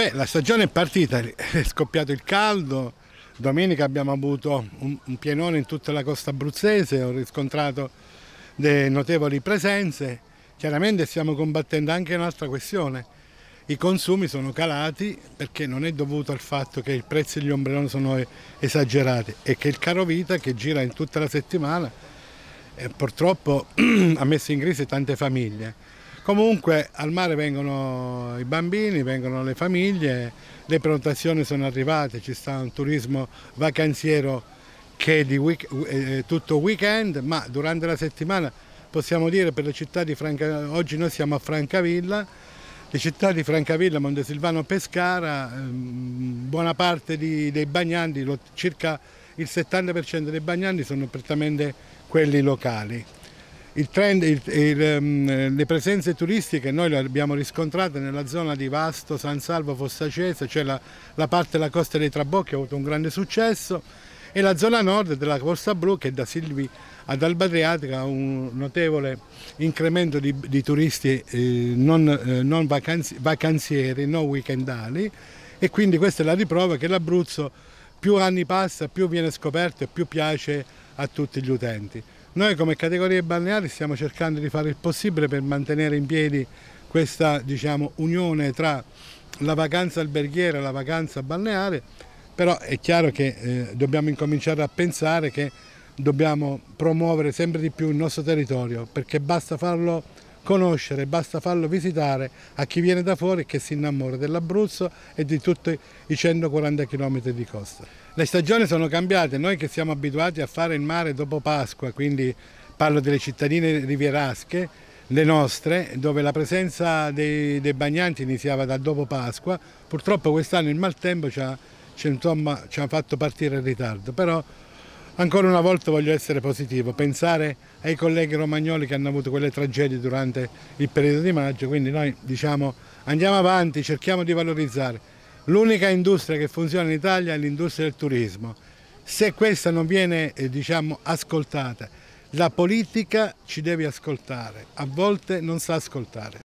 Beh, la stagione è partita, è scoppiato il caldo, domenica abbiamo avuto un, un pienone in tutta la costa abruzzese, ho riscontrato delle notevoli presenze, chiaramente stiamo combattendo anche un'altra questione, i consumi sono calati perché non è dovuto al fatto che i prezzi degli ombrelloni sono esagerati e che il caro vita che gira in tutta la settimana eh, purtroppo ha messo in crisi tante famiglie. Comunque al mare vengono i bambini, vengono le famiglie, le prenotazioni sono arrivate, ci sta un turismo vacanziero che è di week, tutto weekend, ma durante la settimana possiamo dire per le città di Francavilla, oggi noi siamo a Francavilla, le città di Francavilla, Montesilvano, Pescara, ehm, buona parte di, dei bagnanti, circa il 70% dei bagnanti sono prettamente quelli locali trend, il, il, ehm, le presenze turistiche noi le abbiamo riscontrate nella zona di Vasto, San Salvo, Fossacese, cioè la, la parte della costa dei Trabocchi ha avuto un grande successo e la zona nord della Corsa Blu che da Silvi ad Alba Adriatica ha un notevole incremento di, di turisti eh, non, eh, non vacanzi, vacanzieri, non weekendali e quindi questa è la riprova che l'Abruzzo più anni passa più viene scoperto e più piace a tutti gli utenti. Noi come categorie balneari stiamo cercando di fare il possibile per mantenere in piedi questa diciamo, unione tra la vacanza alberghiera e la vacanza balneare, però è chiaro che eh, dobbiamo incominciare a pensare che dobbiamo promuovere sempre di più il nostro territorio, perché basta farlo conoscere, basta farlo visitare a chi viene da fuori e che si innamora dell'Abruzzo e di tutti i 140 km di costa. Le stagioni sono cambiate, noi che siamo abituati a fare il mare dopo Pasqua, quindi parlo delle cittadine rivierasche, le nostre, dove la presenza dei, dei bagnanti iniziava da dopo Pasqua, purtroppo quest'anno il maltempo ci ha, ci, insomma, ci ha fatto partire in ritardo, però Ancora una volta voglio essere positivo, pensare ai colleghi romagnoli che hanno avuto quelle tragedie durante il periodo di maggio, quindi noi diciamo andiamo avanti, cerchiamo di valorizzare. L'unica industria che funziona in Italia è l'industria del turismo. Se questa non viene eh, diciamo, ascoltata, la politica ci deve ascoltare, a volte non sa ascoltare.